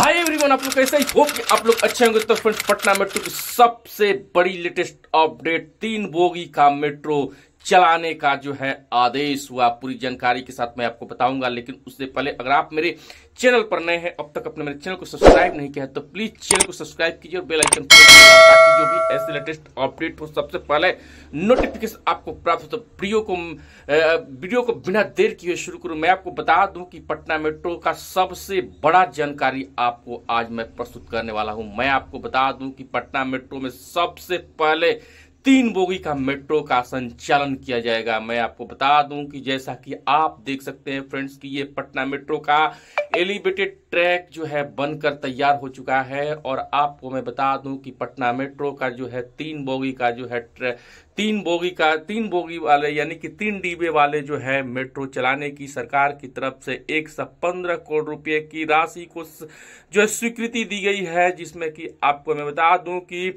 hi everyone आप लोग कैसे होप कि आप लोग अच्छे होंगे तो फ्रेंड्स पटना मेट्रो की सबसे बड़ी लेटेस्ट अपडेट तीन बोगी का मेट्रो चलाने का जो है आदेश हुआ पूरी जानकारी के साथ मैं आपको बताऊंगा लेकिन उससे पहले अगर आप मेरे चैनल पर नए हैं अब तक अपने मेरे चैनल को सब्सक्राइब नहीं किया है तो प्लीज चैनल को सब्सक्राइब कीजिए और बेल आइकन ताकि जो भी ऐसे लेटेस्ट अपडेट हो सबसे पहले नोटिफिकेशन आपको प्राप्त हो तो वीडियो को वीडियो को बिना देर किए शुरू करूं मैं आपको बता दूं कि पटना मेट्रो का सबसे बड़ा जानकारी आपको आज मैं प्रस्तुत करने वाला हूं मैं आपको बता दूं कि पटना मेट्रो में सबसे पहले तीन बोगी का मेट्रो का संचालन किया जाएगा मैं आपको बता दूं कि जैसा कि आप देख सकते हैं फ्रेंड्स कि ये पटना मेट्रो का एलिवेटेड ट्रैक जो है बनकर तैयार हो चुका है और आपको मैं बता दूं कि पटना मेट्रो का जो है तीन बोगी का जो है तीन बोगी का तीन बोगी वाले यानी कि तीन डीबे वाले जो है मेट्रो चलाने की सरकार की तरफ से एक सौ पंद्रह करोड़ रुपए की राशि को जो है स्वीकृति दी गई है जिसमें कि आपको मैं बता दूं कि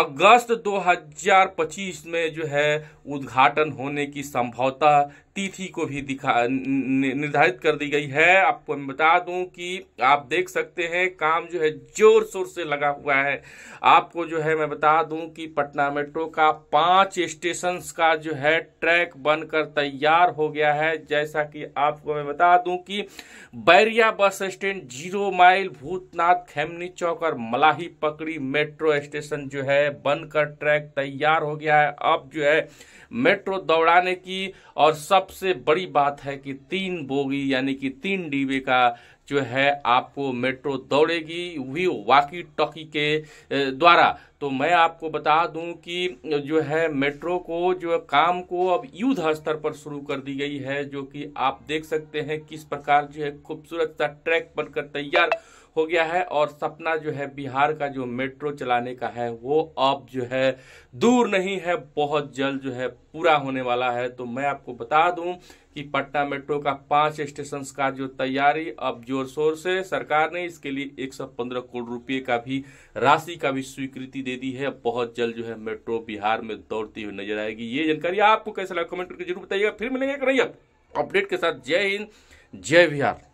अगस्त 2025 में जो है उद्घाटन होने की संभवता तिथि को भी दिखा निर्धारित कर दी गई है आपको मैं बता दूं कि आप देख सकते हैं काम जो है जोर शोर से लगा हुआ है आपको जो है मैं बता दूं कि पटना मेट्रो का पांच स्टेशन का जो है ट्रैक बनकर तैयार हो गया है जैसा कि आपको मैं बता दूं कि Bairiya bus stand zero mile Bhootnath Khemni Chowk और मलाही पकड़ी मेट्रो स्टेशन जो है बनकर ट्रैक तैयार हो गया है अब जो है मेट्रो दौड़ाने की और सब सबसे बड़ी बात है कि तीन बोगी यानी कि तीन डीबी का जो है आपको मेट्रो दौड़ेगी वी वाकी टॉकी के द्वारा तो मैं आपको बता दूं कि जो है मेट्रो को जो है काम को अब युद्ध स्तर पर शुरू कर दी गई है जो कि आप देख सकते हैं किस प्रकार जो है खूबसूरत सा ट्रैक बनकर तैयार हो गया है और सपना जो है बिहार का जो मेट्रो चलाने का है वो अब जो है दूर नहीं है बहुत जल्द जो है पूरा होने वाला है तो मैं आपको बता दूं कि पटना मेट्रो का पांच स्टेशन का जो तैयारी अब जोर शोर से सरकार ने इसके लिए 115 करोड़ रुपए का भी राशि का भी स्वीकृति दे दी है बहुत जल्द जो है मेट्रो बिहार में दौड़ती हुई नजर आएगी ये जानकारी आपको कैसा लगा कमेंट करके जरूर बताइएगा फिर मिलेंगे एक अपडेट के साथ जय हिंद जय बिहार